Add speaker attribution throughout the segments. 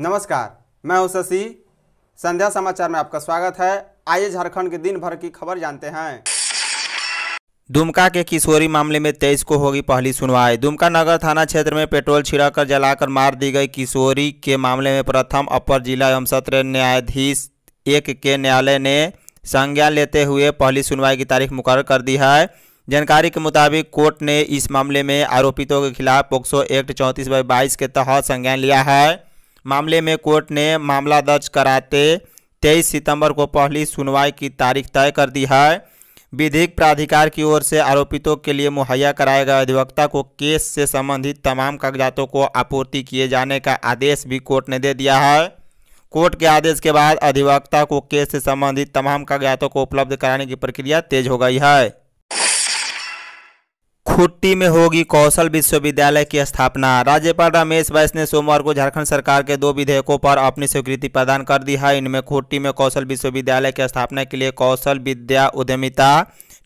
Speaker 1: नमस्कार मैं हूं शशि संध्या समाचार में आपका स्वागत है आइए झारखंड के दिन भर की खबर जानते हैं दुमका के किशोरी मामले में तेईस को होगी पहली सुनवाई दुमका नगर थाना क्षेत्र में पेट्रोल कर जलाकर मार दी गई किशोरी के मामले में प्रथम अपर जिला एवं सत्र न्यायाधीश एक के न्यायालय ने संज्ञान लेते हुए पहली सुनवाई की तारीख मुकर कर दी है जानकारी के मुताबिक कोर्ट ने इस मामले में आरोपितों के खिलाफ पोक्सो एक्ट चौंतीस बाई बाईस के तहत संज्ञान लिया है मामले में कोर्ट ने मामला दर्ज कराते तेईस सितंबर को पहली सुनवाई की तारीख तय कर दी है विधिक प्राधिकार की ओर से आरोपितों के लिए मुहैया कराए गए अधिवक्ता को केस से संबंधित तमाम कागजातों को आपूर्ति किए जाने का आदेश भी कोर्ट ने दे दिया है कोर्ट के आदेश के बाद अधिवक्ता को केस से संबंधित तमाम कागजातों को उपलब्ध कराने की प्रक्रिया तेज हो गई है खुट्टी में होगी कौशल विश्वविद्यालय की स्थापना राज्यपाल रमेश बैस ने सोमवार को झारखंड सरकार के दो विधेयकों पर अपनी स्वीकृति प्रदान कर दी है इनमें खुट्टी में कौशल विश्वविद्यालय की स्थापना के लिए कौशल विद्या उद्यमिता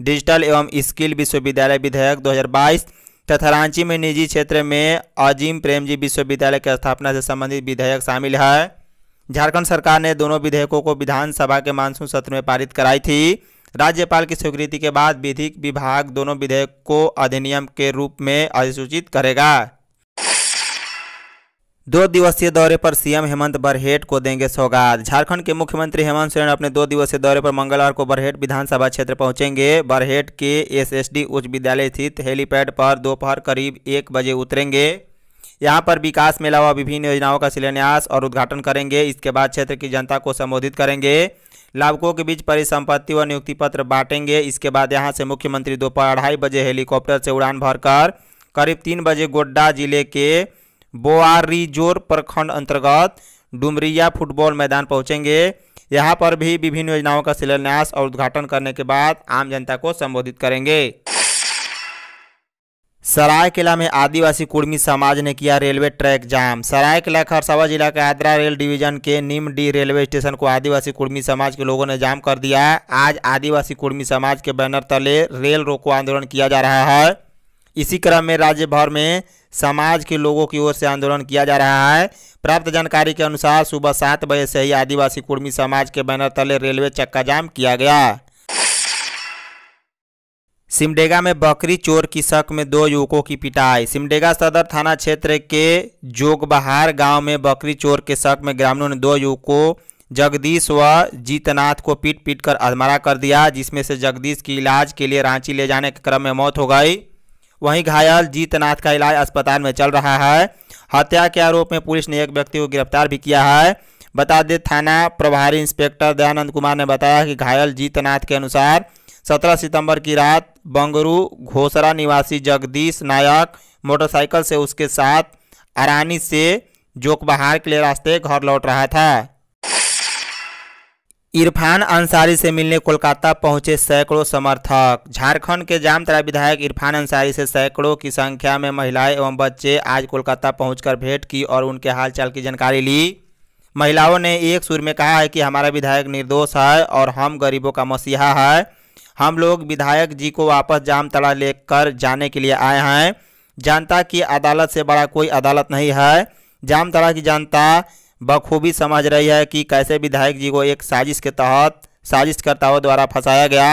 Speaker 1: डिजिटल एवं स्किल विश्वविद्यालय विधेयक 2022 तथा रांची में निजी क्षेत्र में अजीम प्रेमजी विश्वविद्यालय की स्थापना से संबंधित विधेयक शामिल है झारखंड सरकार ने दोनों विधेयकों को विधानसभा के मानसून सत्र में पारित कराई थी राज्यपाल की स्वीकृति के बाद विधिक विभाग दोनों विधेयक को अधिनियम के रूप में अधिसूचित करेगा दो दिवसीय दौरे पर सीएम हेमंत बरहेट को देंगे सौगात झारखंड के मुख्यमंत्री हेमंत सोरेन अपने दो दिवसीय दौरे पर मंगलवार को बरहेट विधानसभा क्षेत्र पहुंचेंगे बरहेट के एसएसडी उच्च विद्यालय स्थित हेलीपैड पर दोपहर करीब एक बजे उतरेंगे यहाँ पर विकास मेला व विभिन्न योजनाओं का शिलान्यास और उद्घाटन करेंगे इसके बाद क्षेत्र की जनता को संबोधित करेंगे लाभुकों के बीच परिसंपत्ति व नियुक्ति पत्र बांटेंगे इसके बाद यहाँ से मुख्यमंत्री दोपहर अढ़ाई बजे हेलीकॉप्टर से उड़ान भरकर करीब तीन बजे गोड्डा जिले के बोआरिजोर प्रखंड अंतर्गत डुमरिया फुटबॉल मैदान पहुँचेंगे यहाँ पर भी विभिन्न योजनाओं का शिलान्यास और उद्घाटन करने के बाद आम जनता को संबोधित करेंगे सरायकेला में आदिवासी कुर्मी समाज ने किया railway track jam Seraikela Kharsawan जिला के आद्रा रेल डिवीजन के निम डी रेलवे स्टेशन को आदिवासी कुर्मी समाज के लोगों ने जाम कर दिया है आज आदिवासी कुर्मी समाज के बैनर तले रेल रोको आंदोलन किया जा रहा है इसी क्रम में राज्य भर में समाज के लोगों की ओर से आंदोलन किया जा रहा है प्राप्त जानकारी के अनुसार सुबह सात बजे से ही आदिवासी कुर्मी समाज के बैनर तले रेलवे चक्का जाम किया गया सिमडेगा में बकरी चोर की शक में दो युवकों की पिटाई सिमडेगा सदर थाना क्षेत्र के जोगबहार गांव में बकरी चोर के शक में ग्रामीणों ने दो युवकों जगदीश व जीतनाथ को पीट पीट कर अधमरा कर दिया जिसमें से जगदीश की इलाज के लिए रांची ले जाने के क्रम में मौत हो गई वहीं घायल जीतनाथ का इलाज अस्पताल में चल रहा है हत्या के आरोप में पुलिस ने एक व्यक्ति को गिरफ्तार भी किया है बता दें थाना प्रभारी इंस्पेक्टर दयानंद कुमार ने बताया कि घायल जीतनाथ के अनुसार सत्रह सितंबर की रात बंगरू घोसरा निवासी जगदीश नायक मोटरसाइकिल से उसके साथ अरानी से जोकबहार के लिए रास्ते घर लौट रहा था इरफान अंसारी से मिलने कोलकाता पहुंचे सैकड़ों समर्थक झारखंड के जामतरा विधायक इरफान अंसारी से सैकड़ों की संख्या में महिलाएं एवं बच्चे आज कोलकाता पहुंचकर भेंट की और उनके हालचाल की जानकारी ली महिलाओं ने एक सुर में कहा है कि हमारा विधायक निर्दोष है और हम गरीबों का मसीहा है हम लोग विधायक जी को वापस जामतड़ा लेकर जाने के लिए आए हैं जनता की अदालत से बड़ा कोई अदालत नहीं है जामतड़ा की जनता बखूबी समझ रही है कि कैसे विधायक जी को एक साजिश के तहत साजिशकर्ताओं द्वारा फंसाया गया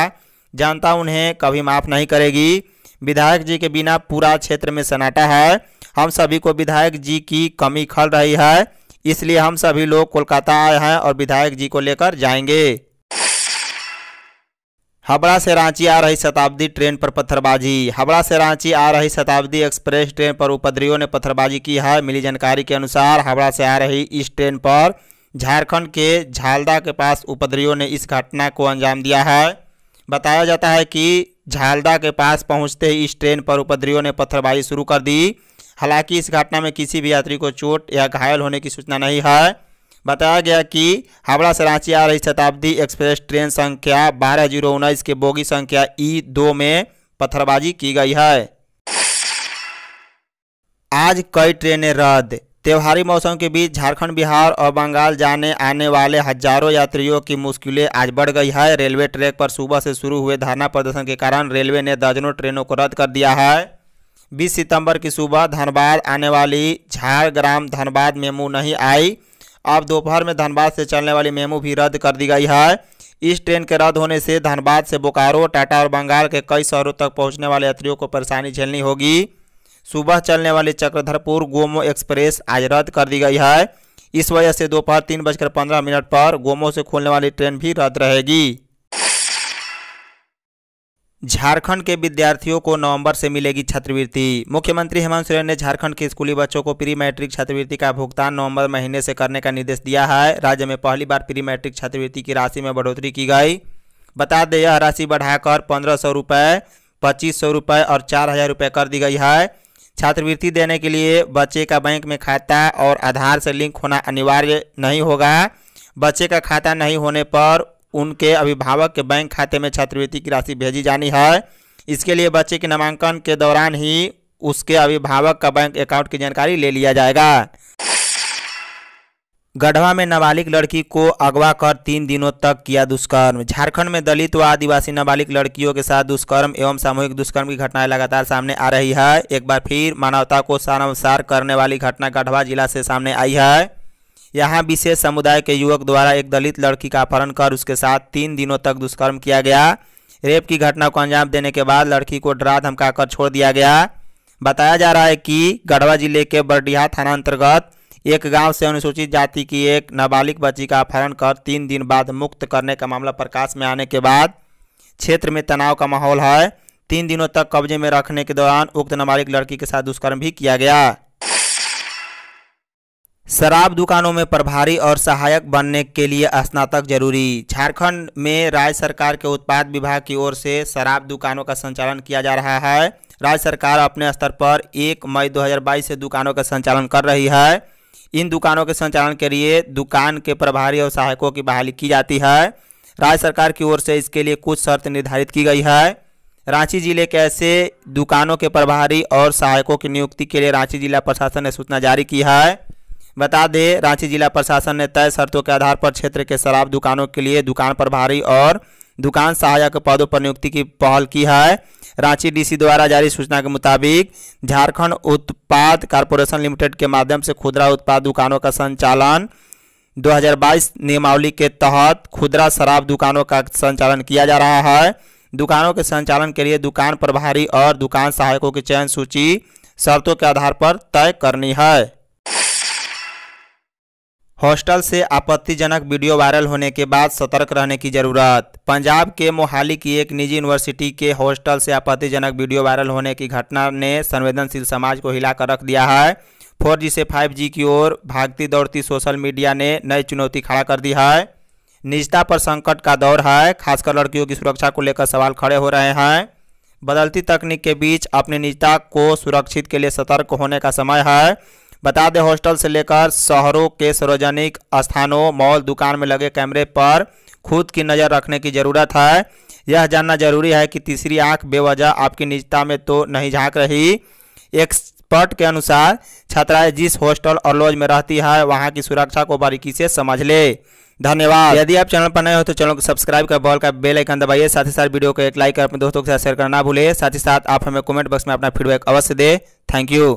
Speaker 1: जनता उन्हें कभी माफ़ नहीं करेगी विधायक जी के बिना पूरा क्षेत्र में सन्नाटा है हम सभी को विधायक जी की कमी खल रही है इसलिए हम सभी लोग कोलकाता आए हैं और विधायक जी को लेकर जाएंगे हावड़ा से रांची आ रही शताब्दी ट्रेन पर पत्थरबाजी हावड़ा से रांची आ रही शताब्दी एक्सप्रेस ट्रेन पर उपद्रवियों ने पत्थरबाजी की है मिली जानकारी के अनुसार हावड़ा से आ रही इस ट्रेन पर झारखंड के झालदा के पास उपद्रवियों ने इस घटना को अंजाम दिया है बताया जाता है कि झालदा के पास पहुंचते ही इस ट्रेन पर उपद्रवियों ने पत्थरबाजी शुरू कर दी हालांकि इस घटना में किसी भी यात्री को चोट या घायल होने की सूचना नहीं है बताया गया कि हावड़ा से रांची आ रही शताब्दी एक्सप्रेस ट्रेन संख्या बारह जीरो उन्नीस के बोगी संख्या ई दो में पत्थरबाजी की गई है आज कई ट्रेनें रद्द त्योहारी मौसम के बीच झारखंड बिहार और बंगाल जाने आने वाले हजारों यात्रियों की मुश्किलें आज बढ़ गई है रेलवे ट्रैक पर सुबह से शुरू हुए धरना प्रदर्शन के कारण रेलवे ने दर्जनों ट्रेनों को रद्द कर दिया है 20 सितंबर की सुबह धनबाद आने वाली झारग्राम धनबाद में मुँह नहीं आई अब दोपहर में धनबाद से चलने वाली मेमू भी रद्द कर दी गई है इस ट्रेन के रद्द होने से धनबाद से बोकारो टाटा और बंगाल के कई शहरों तक पहुंचने वाले यात्रियों को परेशानी झेलनी होगी सुबह चलने वाली चक्रधरपुर गोमो एक्सप्रेस आज रद्द कर दी गई है इस वजह से दोपहर तीन बजकर पंद्रह मिनट पर गोमो से खोलने वाली ट्रेन भी रद्द रहेगी झारखंड के विद्यार्थियों को नवंबर से मिलेगी छात्रवृत्ति मुख्यमंत्री हेमंत सोरेन ने झारखंड के स्कूली बच्चों को प्री मैट्रिक छात्रवृत्ति का भुगतान नवंबर महीने से करने का निर्देश दिया है राज्य में पहली बार प्री मैट्रिक छात्रवृत्ति की राशि में बढ़ोतरी की गई बता दें यह राशि बढ़ाकर पंद्रह सौ रुपये पच्चीस सौ रुपये और चार हज़ार रुपये कर दी गई है छात्रवृत्ति देने के लिए बच्चे का बैंक में खाता और आधार से लिंक होना अनिवार्य नहीं होगा बच्चे का खाता नहीं होने पर उनके अभिभावक के बैंक खाते में छात्रवृत्ति की राशि भेजी जानी है इसके लिए बच्चे के नामांकन के दौरान ही उसके अभिभावक का बैंक अकाउंट की जानकारी ले लिया जाएगा गढ़वा में नाबालिग लड़की को अगवा कर तीन दिनों तक किया दुष्कर्म झारखंड में दलित व आदिवासी नाबालिग लड़कियों के साथ दुष्कर्म एवं सामूहिक दुष्कर्म की घटनाएं लगातार सामने आ रही है एक बार फिर मानवता को सानवसार करने वाली घटना गढ़वा जिला से सामने आई है यहाँ विशेष समुदाय के युवक द्वारा एक दलित लड़की का अपहरण कर उसके साथ तीन दिनों तक दुष्कर्म किया गया रेप की घटना को अंजाम देने के बाद लड़की को डरा धमका कर छोड़ दिया गया बताया जा रहा है कि गढ़वा जिले के बरडीहा थाना अंतर्गत एक गांव से अनुसूचित जाति की एक नाबालिग बच्ची का अपहरण कर तीन दिन बाद मुक्त करने का मामला प्रकाश में आने के बाद क्षेत्र में तनाव का माहौल है तीन दिनों तक कब्जे में रखने के दौरान उक्त नाबालिग लड़की के साथ दुष्कर्म भी किया गया शराब दुकानों में प्रभारी और सहायक बनने के लिए स्नातक जरूरी झारखंड में राज्य सरकार के उत्पाद विभाग की ओर से शराब दुकानों का संचालन किया जा रहा है राज्य सरकार अपने स्तर पर 1 मई 2022 से दुकानों का संचालन कर रही है इन दुकानों के संचालन के लिए दुकान के प्रभारी और सहायकों की बहाली की जाती है राज्य सरकार की ओर से इसके लिए कुछ शर्त निर्धारित की गई है रांची जिले के ऐसे दुकानों के प्रभारी और सहायकों की नियुक्ति के लिए रांची जिला प्रशासन ने सूचना जारी की है बता दें रांची जिला प्रशासन ने तय शर्तों के आधार पर क्षेत्र के शराब दुकानों के लिए दुकान प्रभारी और दुकान सहायक पदों पर नियुक्ति की पहल की है रांची डीसी द्वारा जारी सूचना के मुताबिक झारखंड उत्पाद कारपोरेशन लिमिटेड के माध्यम से खुदरा उत्पाद दुकानों का संचालन 2022 नियमावली के तहत खुदरा शराब दुकानों का संचालन किया जा रहा है दुकानों के संचालन के लिए दुकान प्रभारी और दुकान सहायकों की चयन सूची शर्तों के आधार पर तय करनी है हॉस्टल से आपत्तिजनक वीडियो वायरल होने के बाद सतर्क रहने की जरूरत पंजाब के मोहाली की एक निजी यूनिवर्सिटी के हॉस्टल से आपत्तिजनक वीडियो वायरल होने की घटना ने संवेदनशील समाज को हिलाकर रख दिया है फोर जी से फाइव जी की ओर भागती दौड़ती सोशल मीडिया ने नई चुनौती खड़ा कर दी है निजता पर संकट का दौर है खासकर लड़कियों की सुरक्षा को लेकर सवाल खड़े हो रहे हैं बदलती तकनीक के बीच अपनी निजता को सुरक्षित के लिए सतर्क होने का समय है बता दें हॉस्टल से लेकर शहरों के सार्वजनिक स्थानों मॉल दुकान में लगे कैमरे पर खुद की नज़र रखने की ज़रूरत है यह जानना जरूरी है कि तीसरी आंख बेवजह आपकी निजता में तो नहीं झांक रही एक्सपर्ट के अनुसार छात्राएं जिस हॉस्टल और लॉज में रहती है वहां की सुरक्षा को बारीकी से समझ ले धन्यवाद यदि आप चैनल पर नए हो तो चैनल को सब्सक्राइब कर बॉल का बेल आइकन दबाइए साथ ही साथ वीडियो को एक लाइक कर अपने दोस्तों के साथ शेयर करना भूलें साथ ही साथ आप हमें कमेंट बॉक्स में अपना फीडबैक अवश्य दें थैंक यू